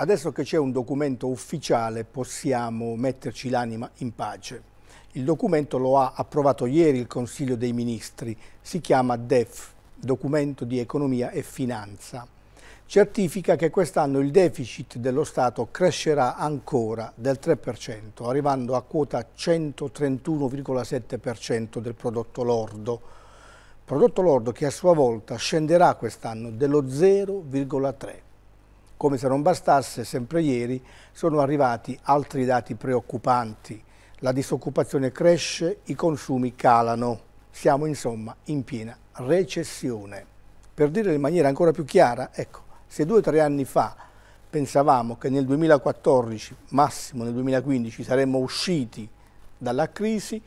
Adesso che c'è un documento ufficiale possiamo metterci l'anima in pace. Il documento lo ha approvato ieri il Consiglio dei Ministri, si chiama DEF, Documento di Economia e Finanza. Certifica che quest'anno il deficit dello Stato crescerà ancora del 3%, arrivando a quota 131,7% del prodotto lordo. Prodotto lordo che a sua volta scenderà quest'anno dello 0,3%. Come se non bastasse, sempre ieri sono arrivati altri dati preoccupanti. La disoccupazione cresce, i consumi calano. Siamo insomma in piena recessione. Per dirlo in maniera ancora più chiara, ecco, se due o tre anni fa pensavamo che nel 2014, massimo nel 2015, saremmo usciti dalla crisi,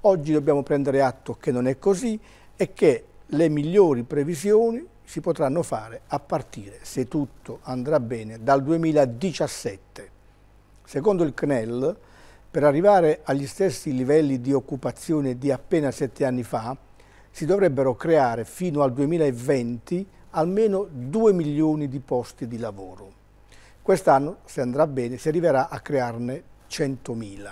oggi dobbiamo prendere atto che non è così e che le migliori previsioni si potranno fare a partire, se tutto andrà bene, dal 2017. Secondo il CNEL, per arrivare agli stessi livelli di occupazione di appena sette anni fa, si dovrebbero creare fino al 2020 almeno 2 milioni di posti di lavoro. Quest'anno, se andrà bene, si arriverà a crearne 100.000.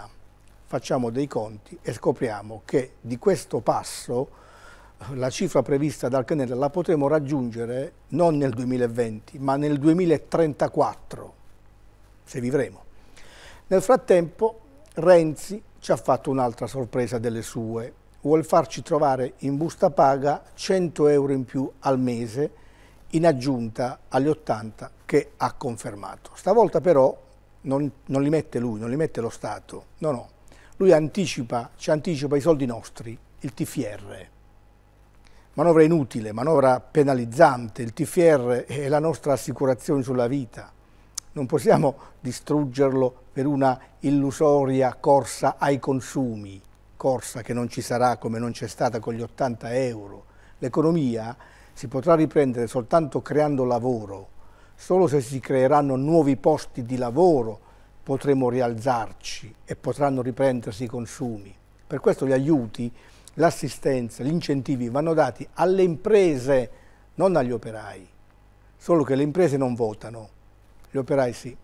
Facciamo dei conti e scopriamo che di questo passo la cifra prevista dal CNEL la potremo raggiungere non nel 2020, ma nel 2034, se vivremo. Nel frattempo Renzi ci ha fatto un'altra sorpresa delle sue. Vuol farci trovare in busta paga 100 euro in più al mese, in aggiunta agli 80 che ha confermato. Stavolta però non, non li mette lui, non li mette lo Stato, no no. Lui anticipa, ci anticipa i soldi nostri, il TFR manovra inutile, manovra penalizzante, il TFR è la nostra assicurazione sulla vita. Non possiamo distruggerlo per una illusoria corsa ai consumi, corsa che non ci sarà come non c'è stata con gli 80 euro. L'economia si potrà riprendere soltanto creando lavoro, solo se si creeranno nuovi posti di lavoro potremo rialzarci e potranno riprendersi i consumi. Per questo gli aiuti l'assistenza, gli incentivi vanno dati alle imprese, non agli operai. Solo che le imprese non votano, gli operai sì.